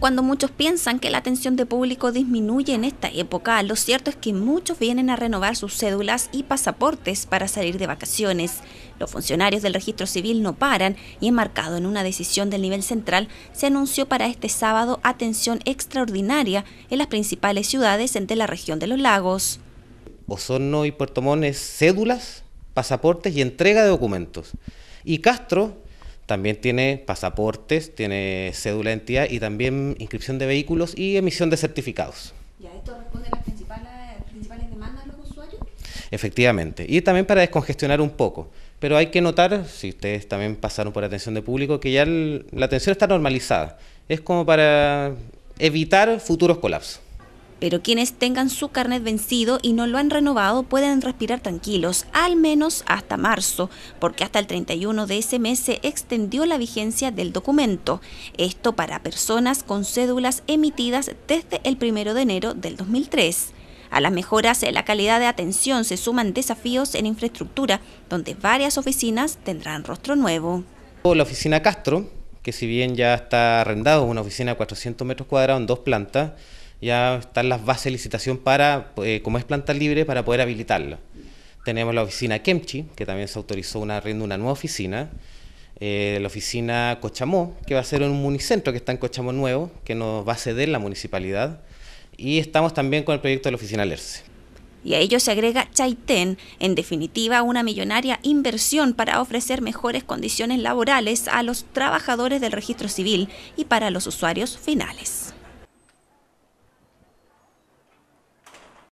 Cuando muchos piensan que la atención de público disminuye en esta época, lo cierto es que muchos vienen a renovar sus cédulas y pasaportes para salir de vacaciones. Los funcionarios del registro civil no paran y enmarcado en una decisión del nivel central, se anunció para este sábado atención extraordinaria en las principales ciudades de la región de los lagos. Osorno y Puerto Montt cédulas, pasaportes y entrega de documentos. Y Castro también tiene pasaportes, tiene cédula de entidad y también inscripción de vehículos y emisión de certificados. ¿Y a esto responde las principales, demandas de los usuarios? Efectivamente. Y también para descongestionar un poco. Pero hay que notar, si ustedes también pasaron por atención de público, que ya la atención está normalizada. Es como para evitar futuros colapsos pero quienes tengan su carnet vencido y no lo han renovado pueden respirar tranquilos, al menos hasta marzo, porque hasta el 31 de ese mes se extendió la vigencia del documento. Esto para personas con cédulas emitidas desde el 1 de enero del 2003. A las mejoras en la calidad de atención se suman desafíos en infraestructura, donde varias oficinas tendrán rostro nuevo. La oficina Castro, que si bien ya está arrendada, es una oficina de 400 metros cuadrados en dos plantas, ya están las bases de licitación para, eh, como es planta libre, para poder habilitarlo. Tenemos la oficina Kemchi, que también se autorizó una una nueva oficina. Eh, la oficina Cochamó, que va a ser un municentro que está en Cochamó Nuevo, que nos va a ceder la municipalidad. Y estamos también con el proyecto de la oficina LERCE. Y a ello se agrega Chaitén, en definitiva una millonaria inversión para ofrecer mejores condiciones laborales a los trabajadores del registro civil y para los usuarios finales.